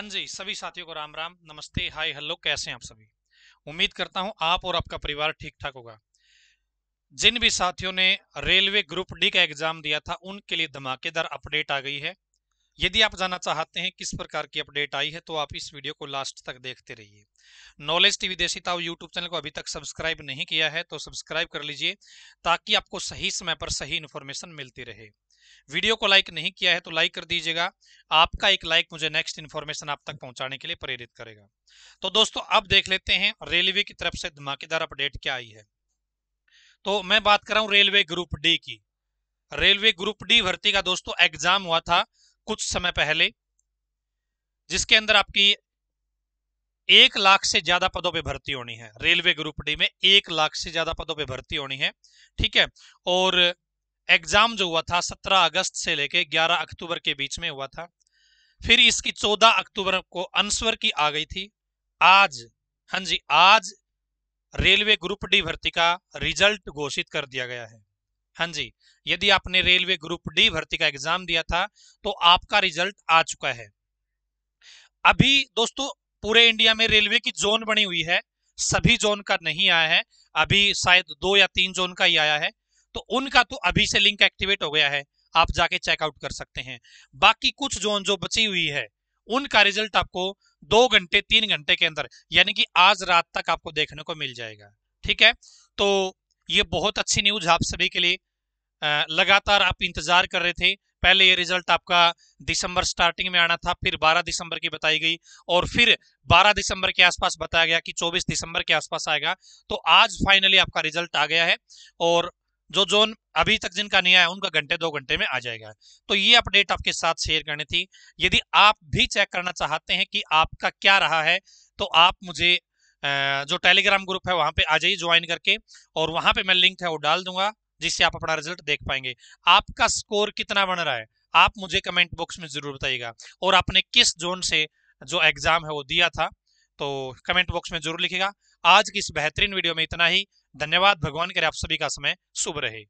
हाँ जी सभी साथियों को राम राम नमस्ते हाय हेलो कैसे हैं आप सभी उम्मीद करता हूं आप और आपका परिवार ठीक ठाक होगा जिन भी साथियों ने रेलवे ग्रुप डी का एग्जाम दिया था उनके लिए धमाकेदार अपडेट आ गई है यदि आप जानना चाहते हैं किस प्रकार की अपडेट आई है तो आप इस वीडियो को लास्ट तक देखते रहिए knowledge TV Desi YouTube channel को अभी तक सब्सक्राइब नहीं किया है तो सब्सक्राइब कर लीजिए ताकि आपको सही समय पर सही इन्फॉर्मेशन मिलती रहे वीडियो को लाइक नहीं किया है तो लाइक कर दीजिएगा आपका एक लाइक मुझे नेक्स्ट इन्फॉर्मेशन आप तक पहुंचाने के लिए प्रेरित करेगा तो दोस्तों अब देख लेते हैं रेलवे की तरफ से धमाकेदार अपडेट क्या आई है तो मैं बात कर रहा हूं रेलवे ग्रुप डी की रेलवे ग्रुप डी भर्ती का दोस्तों एग्जाम हुआ था कुछ समय पहले जिसके अंदर आपकी एक लाख से ज्यादा पदों पे भर्ती होनी है रेलवे ग्रुप डी में एक लाख से ज्यादा पदों पे भर्ती होनी है ठीक है और एग्जाम जो हुआ था 17 अगस्त से लेके 11 अक्टूबर के बीच में हुआ था फिर इसकी 14 अक्टूबर को अनस्वर की आ गई थी आज हां जी आज रेलवे ग्रुप डी भर्ती का रिजल्ट घोषित कर दिया गया है हाँ जी यदि आपने रेलवे ग्रुप डी भर्ती का एग्जाम दिया था तो आपका रिजल्ट आ चुका है अभी दोस्तों पूरे इंडिया में रेलवे की जोन बनी हुई है सभी जोन का नहीं आया है अभी शायद दो या तीन जोन का ही आया है तो उनका तो अभी से लिंक एक्टिवेट हो गया है आप जाके चेकआउट कर सकते हैं बाकी कुछ जोन जो बची हुई है उनका रिजल्ट आपको दो घंटे तीन घंटे के अंदर यानी कि आज रात तक आपको देखने को मिल जाएगा ठीक है तो ये बहुत अच्छी न्यूज आप सभी के लिए लगातार आप इंतजार कर रहे थे पहले ये रिजल्ट आपका दिसंबर स्टार्टिंग में आना था फिर 12 दिसंबर की बताई गई और फिर 12 दिसंबर के आसपास बताया गया कि 24 दिसंबर के आसपास आएगा तो आज फाइनली आपका रिजल्ट आ गया है और जो जोन अभी तक जिनका नहीं आया उनका घंटे दो घंटे में आ जाएगा तो ये अपडेट आपके साथ शेयर करनी थी यदि आप भी चेक करना चाहते हैं कि आपका क्या रहा है तो आप मुझे जो टेलीग्राम ग्रुप है वहां पे आ जाइए ज्वाइन करके और वहां पे मैं लिंक है वो डाल दूंगा जिससे आप अपना रिजल्ट देख पाएंगे आपका स्कोर कितना बन रहा है आप मुझे कमेंट बॉक्स में ज़रूर बताइएगा और आपने किस जोन से जो एग्ज़ाम है वो दिया था तो कमेंट बॉक्स में ज़रूर लिखेगा आज की इस बेहतरीन वीडियो में इतना ही धन्यवाद भगवान करे आप सभी का समय शुभ रहे